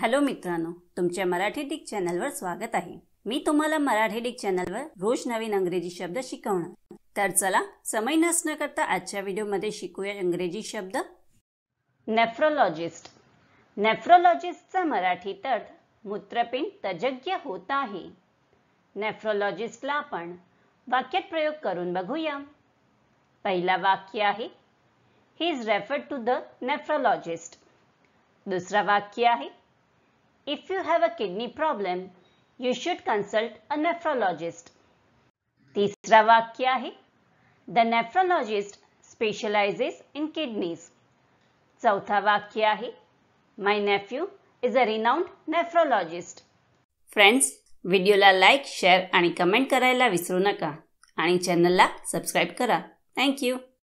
Hello मित्रांनो तुमच्या Marathi Dick चॅनलवर स्वागत आहे मी तुम्हाला मराठी डिक चॅनलवर रोज नवीन अंग्रेजी शब्द शिकवणार तर चला समय नसणं करता आजच्या व्हिडिओमध्ये शिकूया इंग्रजी शब्द नेफ्रोलॉजिस्ट नेफ्रोलॉजिस्टचा मराठीत अर्थ मूत्रपिंड तजज्ञ होत आहे नेफ्रोलॉजिस्टला आपण वाक्यात प्रयोग करून बघूया पहिला वाक्य आहे he is referred to the nephrologist दुसरा वाक्य आहे if you have a kidney problem, you should consult a nephrologist. तीसरा वाक्य आहे the nephrologist specialises in kidneys चौथा वाक्य आहे my nephew is a renowned nephrologist friends व्हिडिओला लाईक शेअर आणि कमेंट करायला विसरू नका आणि चॅनलला सबस्क्राईब करा थँक्यू